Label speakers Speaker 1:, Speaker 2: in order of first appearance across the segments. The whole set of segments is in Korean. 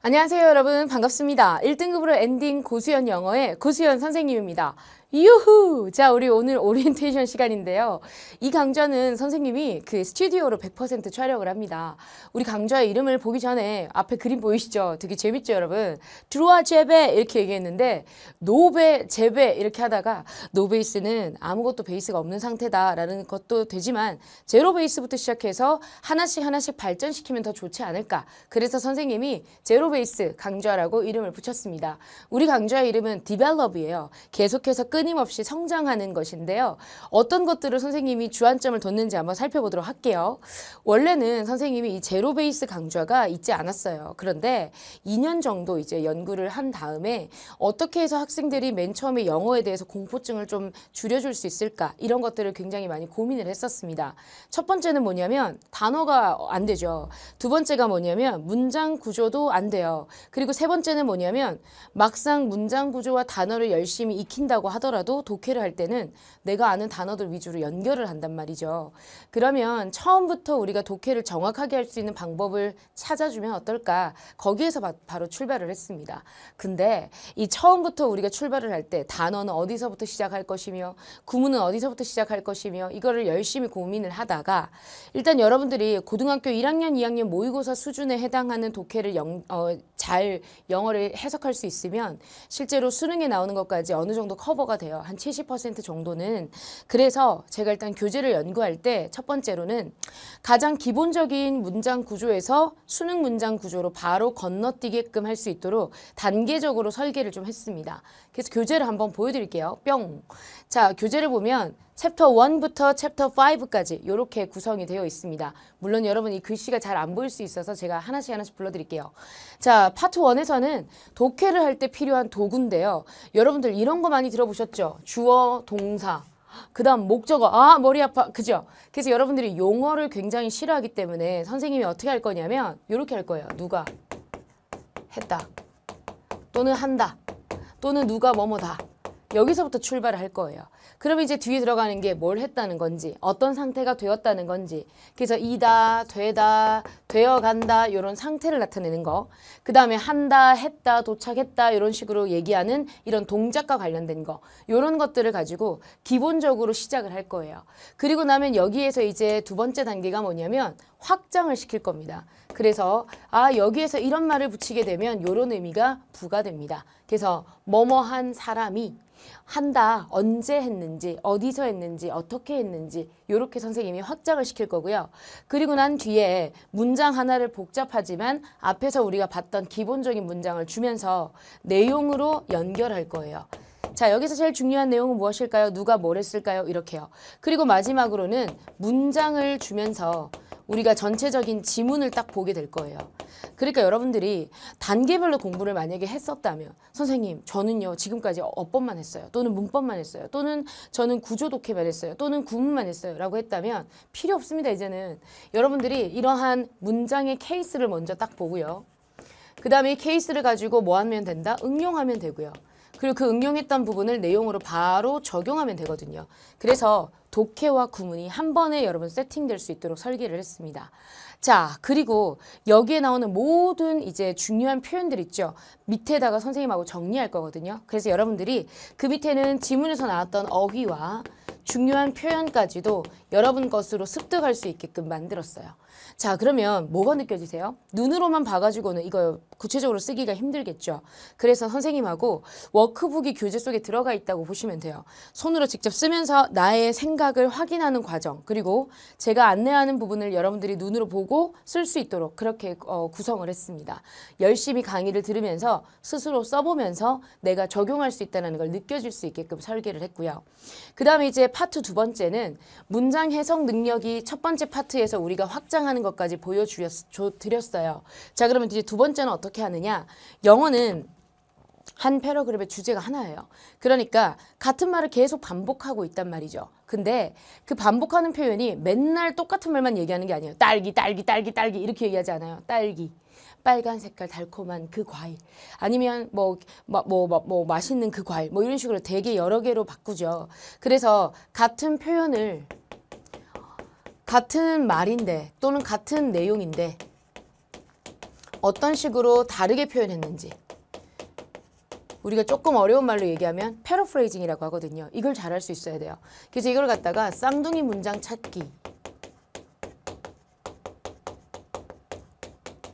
Speaker 1: 안녕하세요 여러분 반갑습니다. 1등급으로 엔딩 고수연 영어의 고수연 선생님입니다. 유후! 자, 우리 오늘 오리엔테이션 시간인데요. 이 강좌는 선생님이 그 스튜디오로 100% 촬영을 합니다. 우리 강좌의 이름을 보기 전에 앞에 그림 보이시죠? 되게 재밌죠, 여러분? 드로아 제베 이렇게 얘기했는데 노베 제베 이렇게 하다가 노베이스는 아무것도 베이스가 없는 상태다라는 것도 되지만 제로 베이스부터 시작해서 하나씩 하나씩 발전시키면 더 좋지 않을까. 그래서 선생님이 제로 베이스 강좌라고 이름을 붙였습니다. 우리 강좌의 이름은 디벨롭이에요. 계속해서 끝 끊임없이 성장하는 것인데요. 어떤 것들을 선생님이 주안점을 뒀는지 한번 살펴보도록 할게요. 원래는 선생님이 이 제로 베이스 강좌가 있지 않았어요. 그런데 2년 정도 이제 연구를 한 다음에 어떻게 해서 학생들이 맨 처음에 영어에 대해서 공포증을 좀 줄여줄 수 있을까 이런 것들을 굉장히 많이 고민을 했었습니다. 첫 번째는 뭐냐면 단어가 안 되죠. 두 번째가 뭐냐면 문장 구조도 안 돼요. 그리고 세 번째는 뭐냐면 막상 문장 구조와 단어를 열심히 익힌다고 하더라도 하더라도 독해를 할 때는 내가 아는 단어들 위주로 연결을 한단 말이죠. 그러면 처음부터 우리가 독해를 정확하게 할 수 있는 방법을 찾아주면 어떨까? 거기에서 바, 로 출발을 했습니다. 근데 이 처음부터 우리가 출발을 할 때 단어는 어디서부터 시작할 것이며 구문은 어디서부터 시작할 것이며 이거를 열심히 고민을 하다가 일단 여러분들이 고등학교 1학년, 2학년 모의고사 수준에 해당하는 독해를 영, 어, 잘 영어를 해석할 수 있으면 실제로 수능에 나오는 것까지 어느 정도 커버가 돼요. 한 70% 정도는. 그래서 제가 일단 교재를 연구할 때 첫 번째로는 가장 기본적인 문장 구조에서 수능 문장 구조로 바로 건너뛰게끔 할 수 있도록 단계적으로 설계를 좀 했습니다. 그래서 교재를 한번 보여드릴게요. 뿅! 자, 교재를 보면 챕터 1부터 챕터 5까지 이렇게 구성이 되어 있습니다. 물론 여러분 이 글씨가 잘 안 보일 수 있어서 제가 하나씩 하나씩 불러드릴게요. 자, 파트 1에서는 독해를 할 때 필요한 도구인데요. 여러분들 이런 거 많이 들어보셨죠? 주어, 동사. 그 다음 목적어 아 머리 아파 그죠 그래서 여러분들이 용어를 굉장히 싫어하기 때문에 선생님이 어떻게 할 거냐면 이렇게 할 거예요 누가 했다 또는 한다 또는 누가 뭐뭐다 여기서부터 출발을 할 거예요 그러면 이제 뒤에 들어가는 게 뭘 했다는 건지 어떤 상태가 되었다는 건지 그래서 이다, 되다, 되어간다 이런 상태를 나타내는 거그 다음에 한다, 했다, 도착했다 이런 식으로 얘기하는 이런 동작과 관련된 거 이런 것들을 가지고 기본적으로 시작을 할 거예요. 그리고 나면 여기에서 이제 두 번째 단계가 뭐냐면 확장을 시킬 겁니다. 그래서 아 여기에서 이런 말을 붙이게 되면 이런 의미가 부과됩니다. 그래서 뭐뭐한 사람이 한다, 언제 했는지, 어디서 했는지, 어떻게 했는지 이렇게 선생님이 확장을 시킬 거고요. 그리고 난 뒤에 문장 하나를 복잡하지만 앞에서 우리가 봤던 기본적인 문장을 주면서 내용으로 연결할 거예요. 자 여기서 제일 중요한 내용은 무엇일까요? 누가 뭘 했을까요? 이렇게요. 그리고 마지막으로는 문장을 주면서 우리가 전체적인 지문을 딱 보게 될 거예요. 그러니까 여러분들이 단계별로 공부를 만약에 했었다면 선생님 저는요 지금까지 어법만 했어요. 또는 문법만 했어요. 또는 저는 구조독해만 했어요. 또는 구문만 했어요. 라고 했다면 필요 없습니다. 이제는 여러분들이 이러한 문장의 케이스를 먼저 딱 보고요. 그 다음에 케이스를 가지고 뭐 하면 된다? 응용하면 되고요. 그리고 그 응용했던 부분을 내용으로 바로 적용하면 되거든요. 그래서 독해와 구문이 한 번에 여러분 세팅될 수 있도록 설계를 했습니다. 자, 그리고 여기에 나오는 모든 이제 중요한 표현들 있죠. 밑에다가 선생님하고 정리할 거거든요. 그래서 여러분들이 그 밑에는 지문에서 나왔던 어휘와 중요한 표현까지도 여러분 것으로 습득할 수 있게끔 만들었어요. 자 그러면 뭐가 느껴지세요? 눈으로만 봐가지고는 이거 구체적으로 쓰기가 힘들겠죠. 그래서 선생님하고 워크북이 교재 속에 들어가 있다고 보시면 돼요. 손으로 직접 쓰면서 나의 생각을 확인하는 과정 그리고 제가 안내하는 부분을 여러분들이 눈으로 보고 쓸 수 있도록 그렇게 어, 구성을 했습니다. 열심히 강의를 들으면서 스스로 써보면서 내가 적용할 수 있다는 걸 느껴질 수 있게끔 설계를 했고요. 그 다음에 이제 파트 두 번째는 문장 해석 능력이 첫 번째 파트에서 우리가 확장 사랑하는 것까지 보여드렸어요. 자 그러면 이제 두 번째는 어떻게 하느냐. 영어는 한 패러그램의 주제가 하나예요. 그러니까 같은 말을 계속 반복하고 있단 말이죠. 근데 그 반복하는 표현이 맨날 똑같은 말만 얘기하는 게 아니에요. 딸기, 딸기, 딸기, 딸기 이렇게 얘기하지 않아요. 딸기. 빨간 색깔 달콤한 그 과일 아니면 뭐 뭐 뭐 뭐, 뭐, 뭐, 뭐 맛있는 그 과일 뭐 이런 식으로 되게 여러 개로 바꾸죠. 그래서 같은 표현을 같은 말인데 또는 같은 내용인데 어떤 식으로 다르게 표현했는지 우리가 조금 어려운 말로 얘기하면 패러프레이징이라고 하거든요. 이걸 잘할 수 있어야 돼요. 그래서 이걸 갖다가 쌍둥이 문장 찾기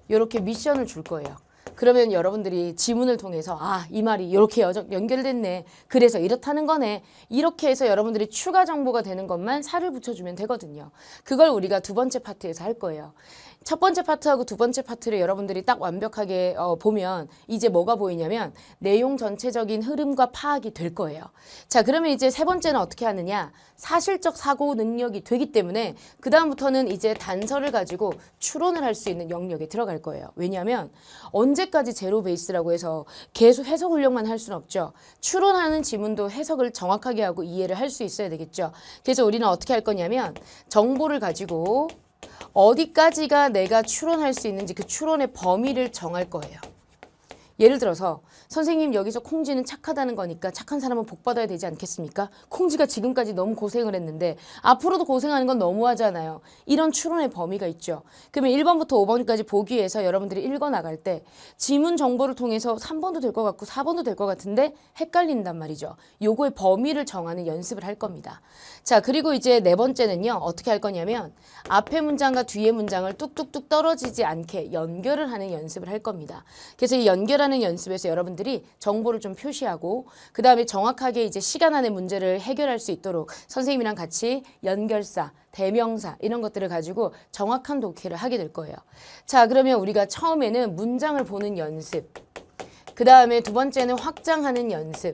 Speaker 1: 이렇게 미션을 줄 거예요. 그러면 여러분들이 지문을 통해서 아, 이 말이 이렇게 연결됐네. 그래서 이렇다는 거네. 이렇게 해서 여러분들이 추가 정보가 되는 것만 살을 붙여주면 되거든요. 그걸 우리가 두 번째 파트에서 할 거예요. 첫 번째 파트하고 두 번째 파트를 여러분들이 딱 완벽하게 어, 보면 이제 뭐가 보이냐면 내용 전체적인 흐름과 파악이 될 거예요. 자 그러면 이제 세 번째는 어떻게 하느냐 사실적 사고 능력이 되기 때문에 그 다음부터는 이제 단서를 가지고 추론을 할 수 있는 영역에 들어갈 거예요. 왜냐하면 언제 끝까지 제로 베이스라고 해서 계속 해석 훈련만 할 수는 없죠. 추론하는 지문도 해석을 정확하게 하고 이해를 할 수 있어야 되겠죠. 그래서 우리는 어떻게 할 거냐면 정보를 가지고 어디까지가 내가 추론할 수 있는지 그 추론의 범위를 정할 거예요. 예를 들어서 선생님 여기서 콩쥐는 착하다는 거니까 착한 사람은 복받아야 되지 않겠습니까? 콩쥐가 지금까지 너무 고생을 했는데 앞으로도 고생하는 건 너무하잖아요. 이런 추론의 범위가 있죠. 그러면 1번부터 5번까지 보기 위해서 여러분들이 읽어나갈 때 지문 정보를 통해서 3번도 될 것 같고 4번도 될 것 같은데 헷갈린단 말이죠. 요거의 범위를 정하는 연습을 할 겁니다. 자 그리고 이제 네 번째는요. 어떻게 할 거냐면 앞에 문장과 뒤에 문장을 뚝뚝뚝 떨어지지 않게 연결을 하는 연습을 할 겁니다. 그래서 이 연결 따라가는 연습에서 여러분들이 정보를 좀 표시하고 그 다음에 정확하게 이제 시간 안에 문제를 해결할 수 있도록 선생님이랑 같이 연결사, 대명사 이런 것들을 가지고 정확한 독해를 하게 될 거예요. 자 그러면 우리가 처음에는 문장을 보는 연습 그 다음에 두 번째는 확장하는 연습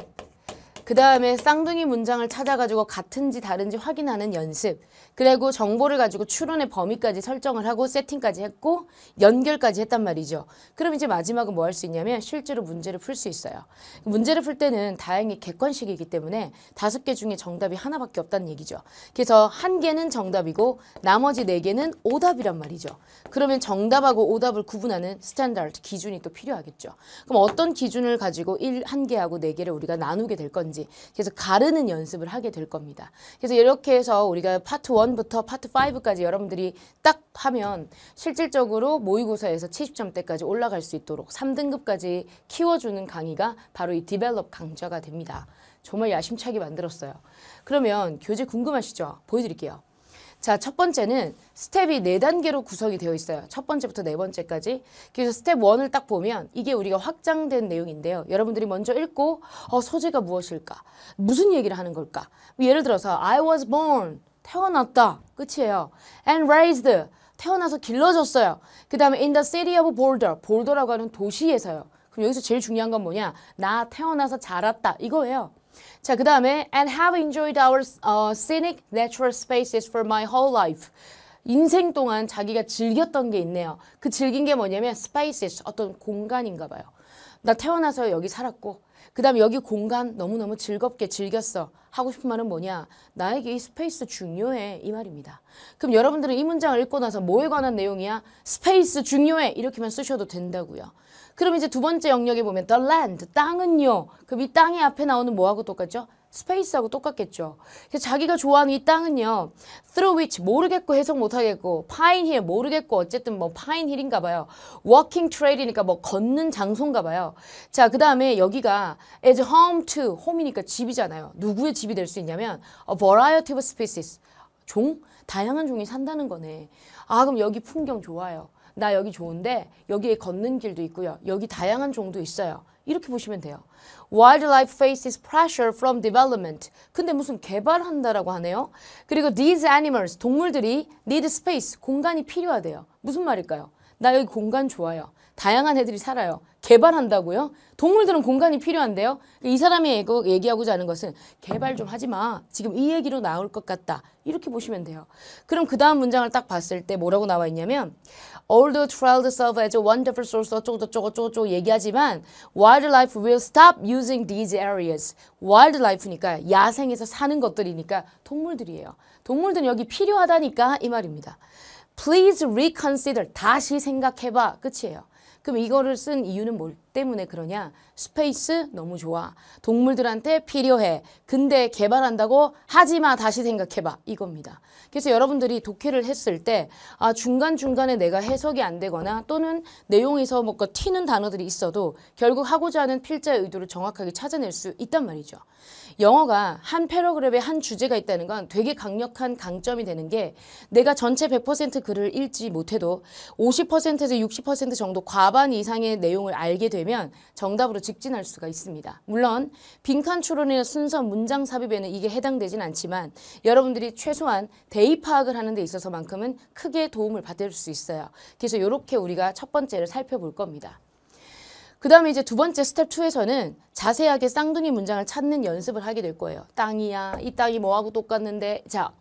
Speaker 1: 그 다음에 쌍둥이 문장을 찾아가지고 같은지 다른지 확인하는 연습. 그리고 정보를 가지고 추론의 범위까지 설정을 하고 세팅까지 했고 연결까지 했단 말이죠. 그럼 이제 마지막은 뭐 할 수 있냐면 실제로 문제를 풀 수 있어요. 문제를 풀 때는 다행히 객관식이기 때문에 다섯 개 중에 정답이 하나밖에 없다는 얘기죠. 그래서 한 개는 정답이고 나머지 네 개는 오답이란 말이죠. 그러면 정답하고 오답을 구분하는 스탠다드 기준이 또 필요하겠죠. 그럼 어떤 기준을 가지고 일 한 개하고 네 개를 우리가 나누게 될 건지 되는지 계속 가르는 연습을 하게 될 겁니다. 그래서 이렇게 해서 우리가 파트 1부터 파트 5까지 여러분들이 딱 하면 실질적으로 모의고사에서 70점대까지 올라갈 수 있도록 3등급까지 키워주는 강의가 바로 이 디벨롭 강좌가 됩니다. 정말 야심차게 만들었어요. 그러면 교재 궁금하시죠? 보여드릴게요. 자, 첫 번째는 스텝이 네단계로 구성이 되어 있어요. 첫 번째부터 네 번째까지. 그래서 스텝 원을딱 보면 이게 우리가 확장된 내용인데요. 여러분들이 먼저 읽고 어, 소재가 무엇일까? 무슨 얘기를 하는 걸까? 뭐 예를 들어서 I was born, 태어났다. 끝이에요. and raised, 태어나서 길러졌어요. 그 다음에 in the city of Boulder, 볼더라고 하는 도시에서요. 그럼 여기서 제일 중요한 건 뭐냐? 나 태어나서 자랐다. 이거예요. 자, 그 다음에 and have enjoyed our uh, scenic natural spaces for my whole life. 인생 동안 자기가 즐겼던 게 있네요. 그 즐긴 게 뭐냐면 spaces, 어떤 공간인가 봐요. 나 태어나서 여기 살았고 그 다음 에 여기 공간 너무너무 즐겁게 즐겼어. 하고 싶은 말은 뭐냐? 나에게 이 스페이스 중요해. 이 말입니다. 그럼 여러분들은 이 문장을 읽고 나서 뭐에 관한 내용이야? 스페이스 중요해. 이렇게만 쓰셔도 된다고요. 그럼 이제 두 번째 영역에 보면 the land, 땅은요. 그럼 이 땅의 앞에 나오는 뭐하고 똑같죠? 스페이스하고 똑같겠죠. 자기가 좋아하는 이 땅은요. through which 모르겠고 해석 못하겠고 pine hill 모르겠고 어쨌든 뭐 pine hill인가 봐요. walking trail이니까 뭐 걷는 장소인가 봐요. 자, 그 다음에 여기가 as home to h 이니까 집이잖아요. 누구의 집이 될 수 있냐면 a variety of species 종? 다양한 종이 산다는 거네. 아 그럼 여기 풍경 좋아요. 나 여기 좋은데 여기에 걷는 길도 있고요. 여기 다양한 종도 있어요. 이렇게 보시면 돼요. Wildlife faces pressure from development. 근데 무슨 개발한다라고 하네요. 그리고 these animals, 동물들이 need space, 공간이 필요하대요. 무슨 말일까요? 나 여기 공간 좋아요. 다양한 애들이 살아요. 개발한다고요? 동물들은 공간이 필요한데요. 이 사람이 얘기하고자 하는 것은 개발 좀 하지 마. 지금 이 얘기로 나올 것 같다. 이렇게 보시면 돼요. 그럼 그 다음 문장을 딱 봤을 때 뭐라고 나와 있냐면 although trailed serve as a wonderful source 어쩌고저쩌고저쩌고 얘기하지만 wildlife will stop using these areas. wildlife니까 야생에서 사는 것들이니까 동물들이에요. 동물들은 여기 필요하다니까 이 말입니다. Please reconsider. 다시 생각해봐. 끝이에요. 그럼 이거를 쓴 이유는 뭘 때문에 그러냐? 스페이스 너무 좋아. 동물들한테 필요해. 근데 개발한다고 하지마 다시 생각해봐 이겁니다. 그래서 여러분들이 독해를 했을 때 아, 중간중간에 내가 해석이 안 되거나 또는 내용에서 뭔가 튀는 단어들이 있어도 결국 하고자 하는 필자의 의도를 정확하게 찾아낼 수 있단 말이죠. 영어가 한 패러그램에 한 주제가 있다는 건 되게 강력한 강점이 되는 게 내가 전체 100% 글을 읽지 못해도 50%에서 60% 정도 과반 이상의 내용을 알게 되면 정답으로 직진할 수가 있습니다. 물론 빈칸 추론이나 순서 문장 삽입에는 이게 해당되진 않지만 여러분들이 최소한 대입 파악을 하는 데 있어서만큼은 크게 도움을 받을 수 있어요. 그래서 이렇게 우리가 첫 번째를 살펴볼 겁니다. 그 다음에 이제 두 번째 스텝 2에서는 자세하게 쌍둥이 문장을 찾는 연습을 하게 될 거예요. 땅이야, 이 땅이 뭐하고 똑같는데 자,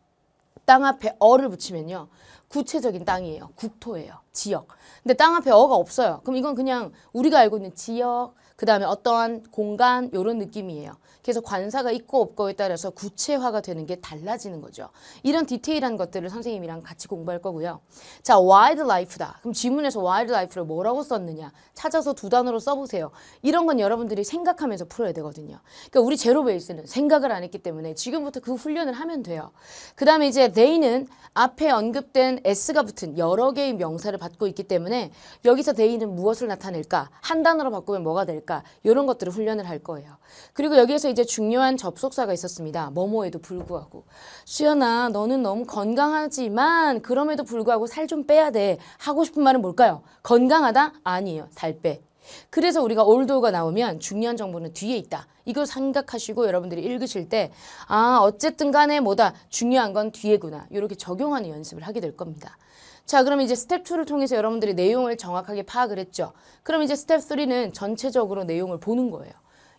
Speaker 1: 땅 앞에 어를 붙이면요. 구체적인 땅이에요. 국토예요. 지역. 근데 땅 앞에 어가 없어요. 그럼 이건 그냥 우리가 알고 있는 지역, 그 다음에 어떠한 공간 이런 느낌이에요. 그래서 관사가 있고 없고에 따라서 구체화가 되는 게 달라지는 거죠. 이런 디테일한 것들을 선생님이랑 같이 공부할 거고요. 자, wildlife다. 그럼 지문에서 wildlife를 뭐라고 썼느냐 찾아서 두 단어로 써보세요. 이런 건 여러분들이 생각하면서 풀어야 되거든요. 그러니까 우리 제로베이스는 생각을 안 했기 때문에 지금부터 그 훈련을 하면 돼요. 그 다음에 이제 they는 앞에 언급된 s가 붙은 여러 개의 명사를 받고 있기 때문에 여기서 they는 무엇을 나타낼까? 한 단어로 바꾸면 뭐가 될까? 될까 그러니까 이런 것들을 훈련을 할 거예요. 그리고 여기에서 이제 중요한 접속사가 있었습니다. 뭐뭐에도 불구하고 수연아 너는 너무 건강하지만 그럼에도 불구하고 살 좀 빼야 돼 하고 싶은 말은 뭘까요? 건강하다? 아니에요. 살 빼. 그래서 우리가 올드가 나오면 중요한 정보는 뒤에 있다. 이걸 생각하시고 여러분들이 읽으실 때 아, 어쨌든 간에 뭐다. 중요한 건 뒤에구나. 이렇게 적용하는 연습을 하게 될 겁니다. 자, 그럼 이제 스텝 2를 통해서 여러분들이 내용을 정확하게 파악을 했죠. 그럼 이제 스텝 3는 전체적으로 내용을 보는 거예요.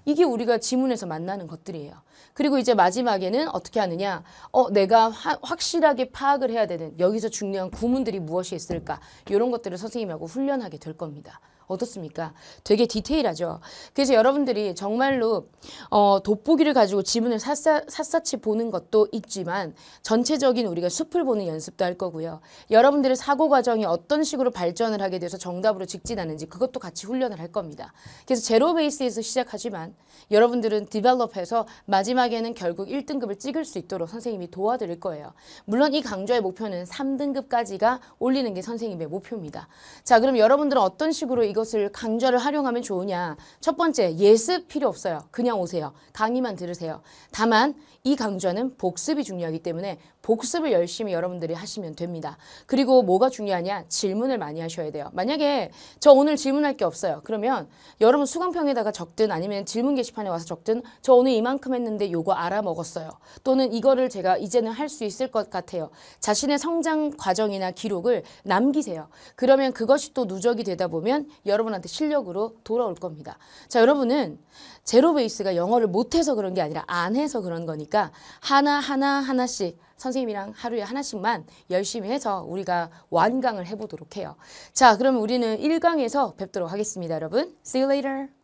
Speaker 1: 이게 우리가 지문에서 만나는 것들이에요. 그리고 이제 마지막에는 어떻게 하느냐. 어, 내가 화, 확실하게 파악을 해야 되는 여기서 중요한 구문들이 무엇이 있을까. 이런 것들을 선생님하고 훈련하게 될 겁니다. 어떻습니까? 되게 디테일하죠. 그래서 여러분들이 정말로 어, 돋보기를 가지고 지문을 샅샅, 샅샅이 보는 것도 있지만 전체적인 우리가 숲을 보는 연습도 할 거고요. 여러분들의 사고 과정이 어떤 식으로 발전을 하게 돼서 정답으로 직진하는지 그것도 같이 훈련을 할 겁니다. 그래서 제로 베이스에서 시작하지만 여러분들은 디벨롭해서 마지막에는 결국 1등급을 찍을 수 있도록 선생님이 도와드릴 거예요. 물론 이 강좌의 목표는 3등급까지가 올리는 게 선생님의 목표입니다. 자 그럼 여러분들은 어떤 식으로 이거 이것을 강좌를 활용하면 좋으냐. 첫 번째, 예습 필요 없어요. 그냥 오세요. 강의만 들으세요. 다만 이 강좌는 복습이 중요하기 때문에 복습을 열심히 여러분들이 하시면 됩니다. 그리고 뭐가 중요하냐? 질문을 많이 하셔야 돼요. 만약에 저 오늘 질문할 게 없어요. 그러면 여러분 수강평에다가 적든 아니면 질문 게시판에 와서 적든 저 오늘 이만큼 했는데 요거 알아먹었어요. 또는 이거를 제가 이제는 할 수 있을 것 같아요. 자신의 성장 과정이나 기록을 남기세요. 그러면 그것이 또 누적이 되다 보면 여러분한테 실력으로 돌아올 겁니다. 자, 여러분은 제로 베이스가 영어를 못해서 그런 게 아니라 안 해서 그런 거니까 하나하나 하나씩 선생님이랑 하루에 하나씩만 열심히 해서 우리가 완강을 해보도록 해요. 자, 그럼 우리는 1강에서 뵙도록 하겠습니다, 여러분. See you later.